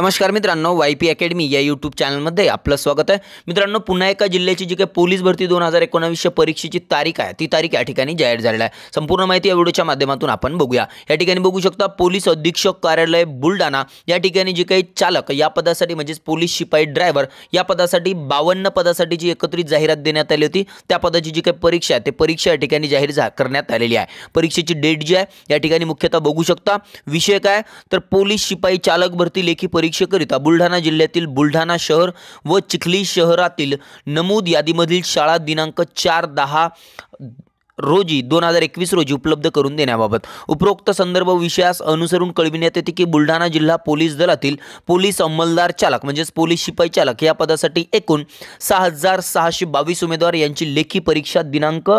नमस्कार मित्रांनो Y P academy या यूट्यूब चॅनलमध्ये आपलं स्वागत आहे मित्रांनो पुन्हा एका जिल्ह्याची जी काही पोलीस भरती दोन हजार एकोणावीसच्या परीक्षेची तारीख आहे ती तारीख या ठिकाणी जाहीर झालेली आहे संपूर्ण माहिती या व्हिडिओच्या माध्यमातून आपण बघूया या ठिकाणी बघू शकता पोलीस अधीक्षक कार्यालय बुलढाणा या ठिकाणी जे काही चालक या पदासाठी म्हणजेच पोलीस शिपाई ड्रायव्हर या पदासाठी बावन्न पदासाठी जी एकत्रित जाहिरात देण्यात आली होती त्या पदाची जी काही परीक्षा आहे ते परीक्षा या ठिकाणी जाहीर जा करण्यात आलेली आहे परीक्षेची डेट जी आहे या ठिकाणी मुख्यतः बघू शकता विषय काय तर पोलीस शिपाई चालक भरती लेखी परीक्षा परीक्षेकरिता बुलढाणा जिल्ह्यातील बुलढाणा शहर व चिखली शहरातील नमूद यादीमधील शाळा दिनांक चार दहा रोजी दोन हजार एकवीस रोजी उपलब्ध करून देण्याबाबत उपरोक्त संदर्भ विषयास अनुसरून कळविण्यात येते की बुलढाणा जिल्हा पोलीस दलातील पोलीस अंमलदार चालक म्हणजेच पोलीस शिपाई चालक या पदासाठी एकूण सहा हजार सहाशे बावीस उमेदवार यांची लेखी परीक्षा दिनांक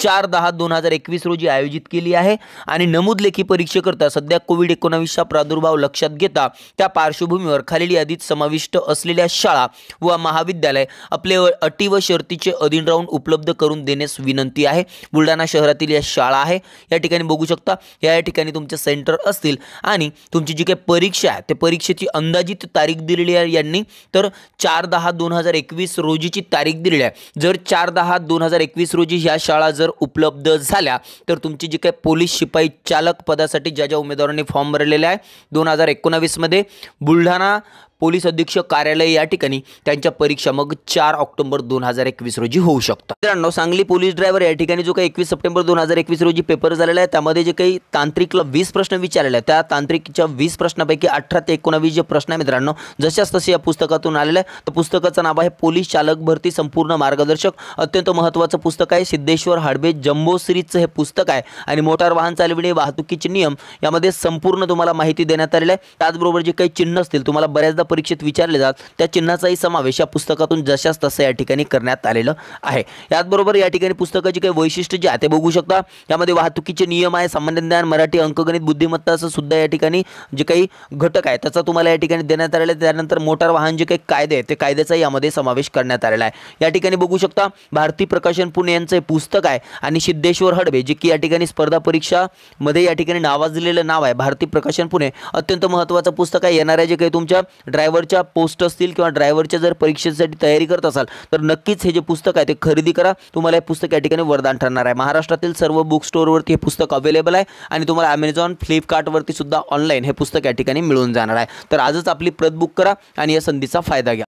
चार दहा दोन हजार एकवीस रोजी आयोजित केली आहे आणि नमूद लेखी परीक्षेकरता सध्या कोविड एकोणावीसचा प्रादुर्भाव लक्षात घेता त्या पार्श्वभूमीवर खालील यादीत समाविष्ट असलेल्या शाळा व महाविद्यालय आपले अटी व शर्तीचे अधीन राहून उपलब्ध करून देण्यास विनंती आहे बुलढाणा शहरातील या शाळा आहे या ठिकाणी बघू शकता या ठिकाणी तुमचे सेंटर असतील आणि तुमची जी काही परीक्षा आहे त्या परीक्षेची अंदाजित तारीख दिलेली आहे यांनी तर चार दहा दोन हजार एकवीस रोजीची तारीख दिलेली आहे जर चार दहा दोन हजार एकवीस रोजी ह्या शाळा जर जर उपलब्ध झाल्या तर तुमची जी काही पोलीस शिपाई चालक पदासाठी ज्या ज्या उमेदवारांनी फॉर्म भरलेले आहे दोन हजार एकोणावीसमध्ये बुलढाणा पोलीस अधीक्षक कार्यालय या ठिकाणी त्यांच्या परीक्षा मग चार ऑक्टोबर दोन हजार एकवीस रोजी होऊ शकतात मित्रांनो सांगली पोलीस ड्रायव्हर या ठिकाणी जो काही एकवीस सप्टेंबर दोन हजार एकवीस रोजी पेपर झालेला आहे त्यामध्ये जे काही तांत्रिकला वीस प्रश्न विचारलेले आहेत त्या तांत्रिकच्या वीस प्रश्नापैकी अठरा ते एकोणावीस जे प्रश्न आहे मित्रांनो जशाच तसे या पुस्तकातून आलेलं आहे तर पुस्तकाचं नाव आहे पोलीस चालक भरती संपूर्ण मार्गदर्शक अत्यंत महत्त्वाचं पुस्तक आहे सिद्धेश्वर हाडबे जम्बो सिरीजचं हे पुस्तक आहे आणि मोटार वाहन चालविणे वाहतुकीचे नियम यामध्ये संपूर्ण तुम्हाला माहिती देण्यात आलेली आहे त्याचबरोबर जे काही चिन्ह असतील तुम्हाला बऱ्याचदा परीक्षेत विचारले जात त्या चिन्हाचाही समावेश या पुस्तकातून जशाच तसं या ठिकाणी करण्यात आलेलं आहे याचबरोबर या ठिकाणी पुस्तकाची काही वैशिष्ट्य जे आहे ते बघू शकता यामध्ये वाहतुकीचे नियम आहे सामान्य ज्ञान मराठी अंकगणित बुद्धिमत्ता असं सुद्धा या ठिकाणी जे काही घटक आहे त्याचा तुम्हाला या ठिकाणी देण्यात आलेला आहे त्यानंतर मोटार वाहन जे काही कायदे आहे ते कायद्याचा यामध्ये समावेश करण्यात आलेला आहे या ठिकाणी बघू शकता भारती प्रकाशन पुणे यांचं पुस्तक आहे आणि सिद्धेश्वर हडबे जे की या ठिकाणी स्पर्धा परीक्षा मध्ये या ठिकाणी नावाजलेलं नाव आहे भारती प्रकाशन पुणे अत्यंत महत्त्वाचं पुस्तक आहे येणाऱ्या जे काही तुमच्या ड्रायव्हरच्या पोस्ट असतील किंवा ड्रायव्हरच्या जर परीक्षेसाठी तयारी करत असाल तर नक्कीच हे जे पुस्तक आहे ते खरेदी करा तुम्हाला हे पुस्तक या ठिकाणी वरदान ठरणार आहे महाराष्ट्रातील सर्व बुक स्टोअरवरती हे पुस्तक अवेलेबल आहे आणि तुम्हाला ॲमेझॉन फ्लिपकार्टवरती सुद्धा ऑनलाईन हे पुस्तक या ठिकाणी मिळून जाणार आहे तर आजच आपली प्रत बुक करा आणि या संधीचा फायदा घ्या